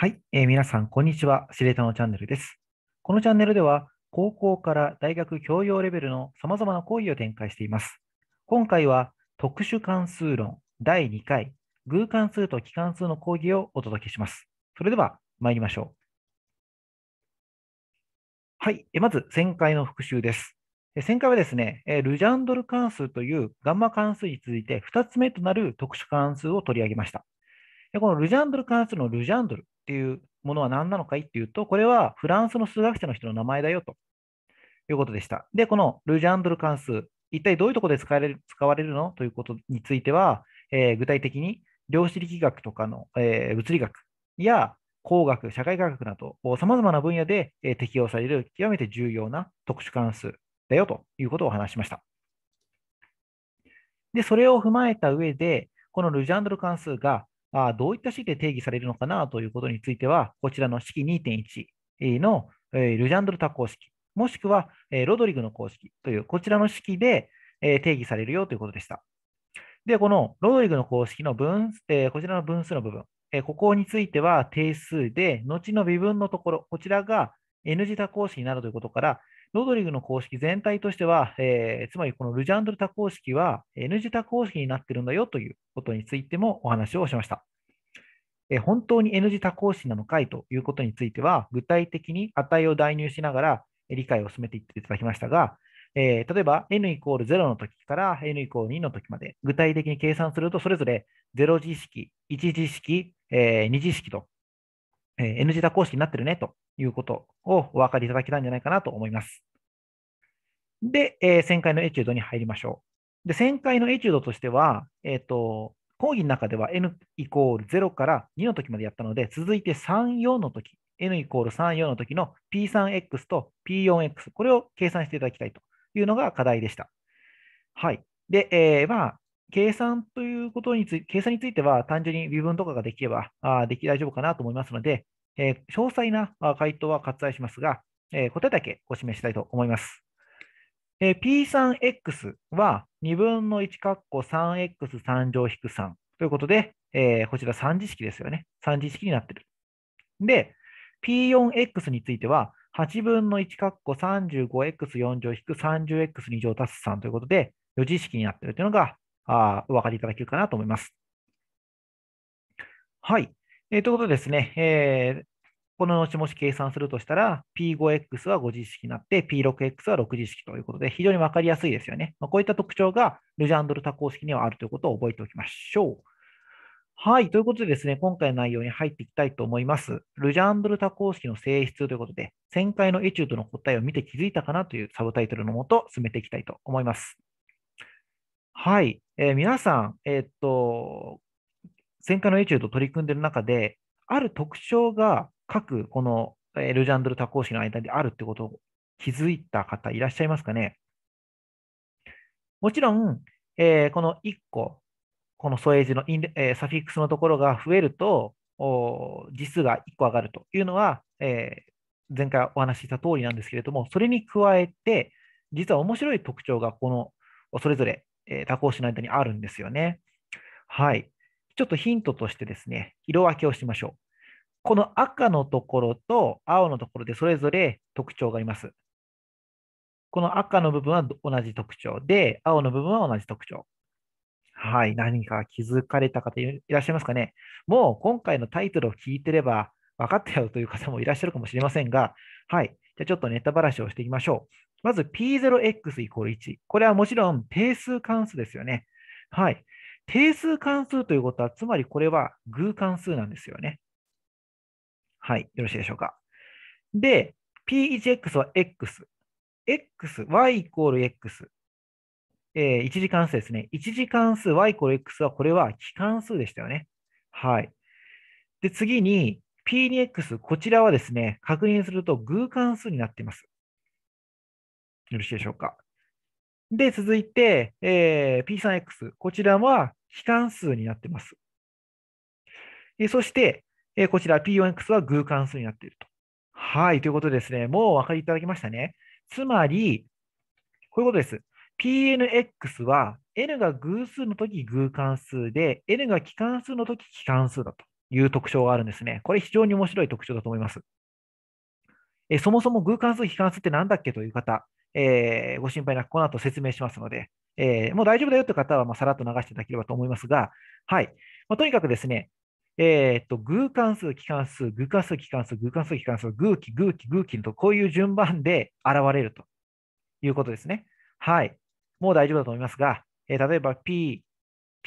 はい、えー、皆さん、こんにちは。司令塔のチャンネルです。このチャンネルでは、高校から大学教養レベルの様々な講義を展開しています。今回は、特殊関数論第2回、偶関数と奇関数の講義をお届けします。それでは、参りましょう。はい、えまず、前回の復習です。前回はですね、ルジャンドル関数というガンマ関数に続いて2つ目となる特殊関数を取り上げました。このルジャンドル関数のルジャンドルっていうものは何なのかいっていうと、これはフランスの数学者の人の名前だよということでした。で、このルジャンドル関数、一体どういうところで使われる使われるのということについては、えー、具体的に量子力学とかの、えー、物理学や工学、社会科学など、さまざまな分野で、えー、適用される極めて重要な特殊関数だよということを話しました。で、それを踏まえた上で、このルジャンドル関数があどういった式で定義されるのかなということについては、こちらの式2.1のルジャンドル多項式、もしくはロドリグの公式という、こちらの式で定義されるよということでした。で、このロドリグの公式の分、こちらの分数の部分、ここについては定数で、後の微分のところ、こちらが N 字多項式になるということから、ロドリグの公式全体としては、えー、つまりこのルジャンドル多項式は N 字多項式になってるんだよということについてもお話をしました。えー、本当に N 字多項式なのかいということについては、具体的に値を代入しながら理解を進めていっていただきましたが、えー、例えば n イコール0の時から n イコール2の時まで具体的に計算するとそれぞれ0次式、1次式、えー、2次式と N 字座公式になってるねということをお分かりいただけたんじゃないかなと思います。で、えー、旋回のエチュードに入りましょう。で、旋回のエチュードとしては、えっ、ー、と、講義の中では n イコール0から2の時までやったので、続いて3、4の時、n イコール3、4の時の p3x と p4x、これを計算していただきたいというのが課題でした。はい。で、えー、まあ、計算ということについて、計算については単純に微分とかができればあでき大丈夫かなと思いますので、えー、詳細な回答は割愛しますが、えー、答えだけお示ししたいと思います。えー、P3x は2分の1括弧 3x3 乗引く3ということで、えー、こちら3次式ですよね。3次式になってる。で、P4x については、8分の1括弧 35x4 乗引く 30x2 乗足す3ということで、4次式になってるというのがあお分かりいただけるかなと思います。はい。えー、ということでですね、えー、この後もし計算するとしたら、P5X は5次式になって、P6X は6次式ということで、非常に分かりやすいですよね。まあ、こういった特徴がルジャンドル多項式にはあるということを覚えておきましょう。はい。ということでですね、今回の内容に入っていきたいと思います。ルジャンドル多項式の性質ということで、前回のエチュードの答えを見て気づいたかなというサブタイトルのもと進めていきたいと思います。はい、えー、皆さん、えー、っと、戦艦のエチュード取り組んでいる中で、ある特徴が各このルジャンドル多項式の間であるってことを気づいた方いらっしゃいますかねもちろん、えー、この1個、この添え字のイン、えー、サフィックスのところが増えると、実数が1個上がるというのは、えー、前回お話しした通りなんですけれども、それに加えて、実は面白い特徴がこのそれぞれえー、蛇行詞の間にあるんですよね。はい。ちょっとヒントとしてですね、色分けをしましょう。この赤のところと青のところでそれぞれ特徴があります。この赤の部分は同じ特徴で、青の部分は同じ特徴。はい、何か気づかれた方いらっしゃいますかね。もう今回のタイトルを聞いてれば分かってたるという方もいらっしゃるかもしれませんが、はい、じゃあちょっとネタばらしをしていきましょう。まず P0x イコール1。これはもちろん定数関数ですよね。はい。定数関数ということは、つまりこれは偶関数なんですよね。はい。よろしいでしょうか。で、P1x は x。x、y イコール x。えー、一次関数ですね。一次関数 y イコール x は、これは奇関数でしたよね。はい。で、次に P2x、こちらはですね、確認すると偶関数になっています。よろしいでしょうか。で、続いて、えー、P3X。こちらは非関数になっています。えー、そして、えー、こちら P4X は偶関数になっていると。はい、ということですね。もうお分かりいただきましたね。つまり、こういうことです。PNX は N が偶数の時偶関数で、N が奇関数の時奇関数だという特徴があるんですね。これ非常に面白い特徴だと思います。えそもそも偶関数、非関数って何だっけという方、えー、ご心配なく、この後説明しますので、えー、もう大丈夫だよという方は、まあ、さらっと流していただければと思いますが、はい。まあ、とにかくですね、えー、っと、偶関数、帰関数、偶関数、帰関数、偶関数、帰関数、偶期、偶期、偶期と、こういう順番で現れるということですね。はい。もう大丈夫だと思いますが、えー、例えば P、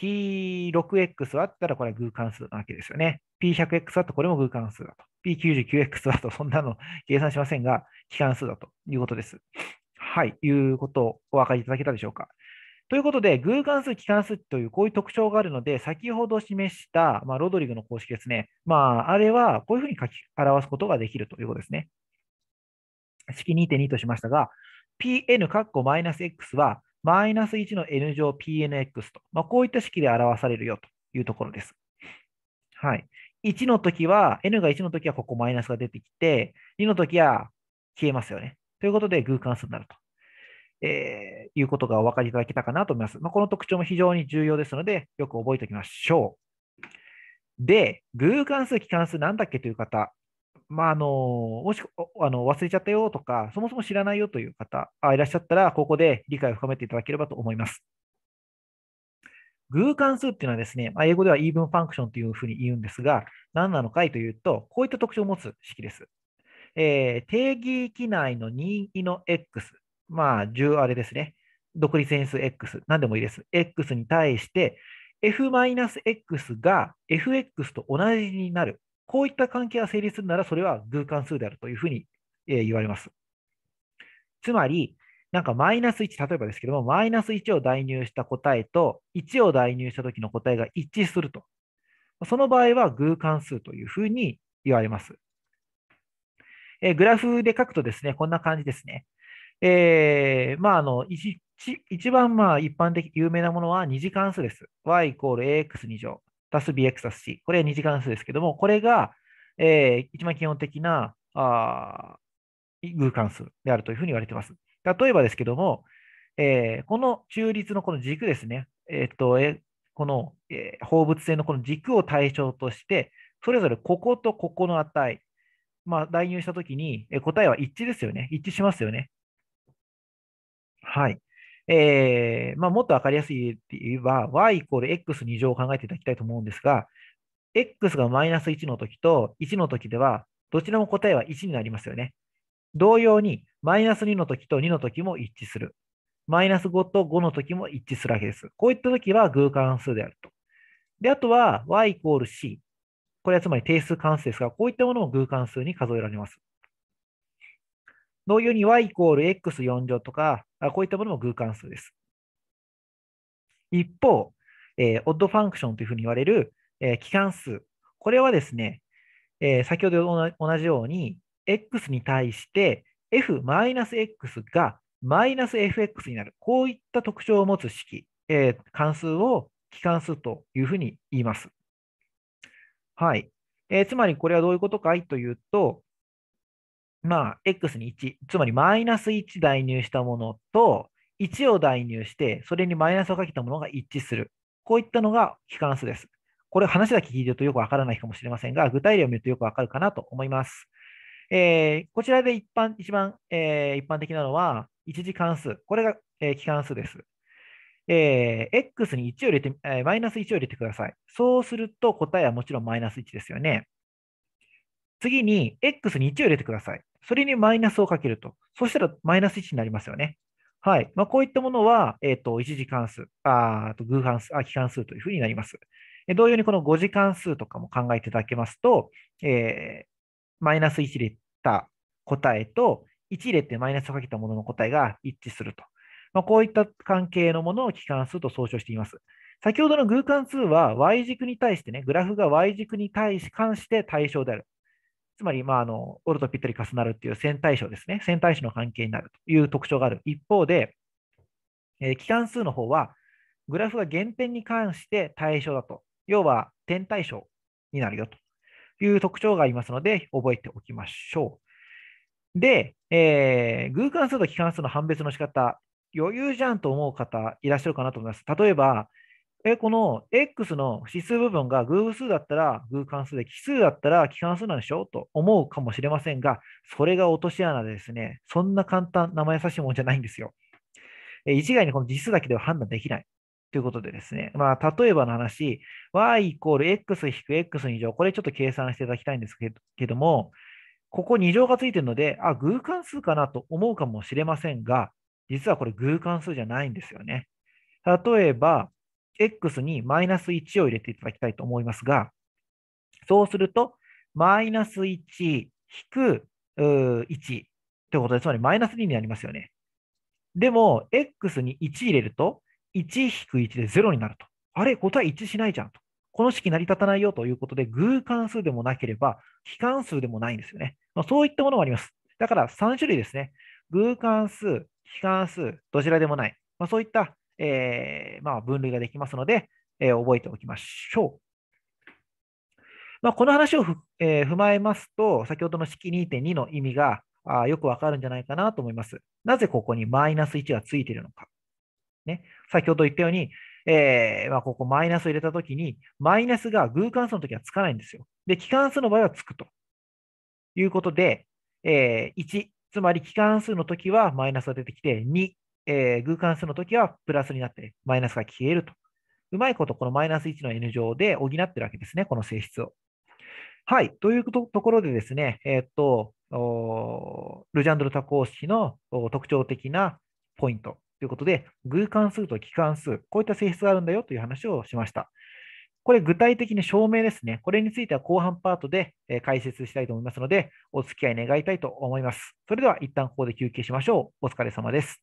P6X あったらこれは偶関数なわけですよね。P100X だとこれも偶関数だと。P99X だとそんなの計算しませんが、帰関数だということです。はい、いうことをお分かりいただけたでしょうか。ということで、偶関数、帰関数というこういう特徴があるので、先ほど示した、まあ、ロドリグの公式ですね。まあ、あれはこういうふうに書き表すことができるということですね。式2.2としましたが、pn 括弧マイナス x は、マイナス1の n 乗 pnx と、まあ、こういった式で表されるよというところです。はい。1の時は、n が1の時はここマイナスが出てきて、2の時は消えますよね。ということで、偶関数になると。えー、いうことがお分かりいただけたかなと思います。まあ、この特徴も非常に重要ですので、よく覚えておきましょう。で、偶関数、奇関数なんだっけという方、まあ、あのもしあの忘れちゃったよとか、そもそも知らないよという方あいらっしゃったら、ここで理解を深めていただければと思います。偶関数っていうのはですね、まあ、英語ではイーブンファンクションというふうに言うんですが、何なのかいというと、こういった特徴を持つ式です。えー、定義域内の任意の x まあ、10あれですね。独立変数 x、何でもいいです。x に対して、f-x が fx と同じになる。こういった関係が成立するなら、それは偶関数であるというふうに言われます。つまり、なんかマイナス1、例えばですけども、マイナス1を代入した答えと、1を代入した時の答えが一致すると。その場合は偶関数というふうに言われます。えグラフで書くとですね、こんな感じですね。えー、まあ、あの、一一番まあ一般的、有名なものは2次関数です。y イコール ax2 乗、足す bx 足す c。これは2次関数ですけども、これが、えー、一番基本的な、あ偶関数であるというふうに言われています。例えばですけども、えー、この中立のこの軸ですね、えー、っと、えー、この、えー、放物線のこの軸を対象として、それぞれこことここの値、まあ、代入したときに、えー、答えは一致ですよね。一致しますよね。はい。えーまあ、もっと分かりやすいっ言えば、y イコール x2 乗を考えていただきたいと思うんですが、x がマイナス1の時と1の時では、どちらも答えは1になりますよね。同様に、マイナス2の時と2の時も一致する。マイナス5と5の時も一致するわけです。こういった時は偶関数であると。で、あとは y イコール c。これはつまり定数関数ですが、こういったものも偶関数に数えられます。同様に y イコール x4 乗とか、こういったものも偶関数です。一方、えー、オッドファンクションというふうに言われる、えー、関数。これはですね、えー、先ほど同じように、x に対して f-x がマイナス fx になる。こういった特徴を持つ式、えー、関数を帰関数というふうに言います。はい。えー、つまりこれはどういうことかいというと、まあ、x に1、つまりマイナス1代入したものと、1を代入して、それにマイナスをかけたものが一致する。こういったのが帰還数です。これ話だけ聞いてるとよくわからないかもしれませんが、具体例を見るとよくわかるかなと思います。えー、こちらで一般、一番、えー、一般的なのは、一次関数。これが、えー、機数です。えー、x に1を入れて、えー、マイナス1を入れてください。そうすると答えはもちろんマイナス1ですよね。次に、x に1を入れてください。それにマイナスをかけると。そしたらマイナス1になりますよね。はい。まあ、こういったものは、えっ、ー、と、1次関数、あと偶関数、あ、期関数というふうになります。同様にこの5次関数とかも考えていただけますと、えー、マイナス1入れた答えと、1入れてマイナスをかけたものの答えが一致すると。まあ、こういった関係のものを期関数と総称しています。先ほどの偶関数は y 軸に対してね、グラフが y 軸に対し関して対象である。つまり、まあ、あのオルとぴったり重なるっていう線対称ですね、線対称の関係になるという特徴がある。一方で、えー、関数の方は、グラフが原点に関して対称だと、要は点対称になるよという特徴がありますので、覚えておきましょう。で、えー、偶関数と基関数の判別の仕方、余裕じゃんと思う方いらっしゃるかなと思います。例えば、え、この X の指数部分が偶数だったら偶関数で、奇数だったら奇関数なんでしょと思うかもしれませんが、それが落とし穴でですね、そんな簡単、生優しいもんじゃないんですよ。一概にこの実数だけでは判断できない。ということでですね、まあ、例えばの話、y イコール x 引く x 2乗、これちょっと計算していただきたいんですけども、ここ2乗がついてるので、あ、偶関数かなと思うかもしれませんが、実はこれ偶関数じゃないんですよね。例えば、x にマイナス1を入れていただきたいと思いますが、そうすると、マイナス1引く1ということで、つまりマイナス2になりますよね。でも、x に1入れると、1引く1で0になると。あれ答え一しないじゃんと。この式成り立たないよということで、偶関数でもなければ、非関数でもないんですよね。まあ、そういったものもあります。だから3種類ですね。偶関数、非関数、どちらでもない。まあ、そういったえー、まあ、分類ができますので、えー、覚えておきましょう。まあ、この話をふ、えー、踏まえますと、先ほどの式2.2の意味があよくわかるんじゃないかなと思います。なぜここにマイナス1がついているのか。ね、先ほど言ったように、えー、まあ、ここマイナスを入れたときに、マイナスが偶関数のときはつかないんですよ。で、帰関数の場合はつくということで、えー、1、つまり帰関数のときはマイナスが出てきて、2、えー、偶関数の時はプラスになって、マイナスが消えると。うまいこと、このマイナス1の N 乗で補ってるわけですね、この性質を。はい、というところでですね、えー、っと、ルジャンドル多項式の特徴的なポイントということで、偶関数と奇関数、こういった性質があるんだよという話をしました。これ具体的に証明ですね。これについては後半パートで解説したいと思いますので、お付き合い願いたいと思います。それでは一旦ここで休憩しましょう。お疲れ様です。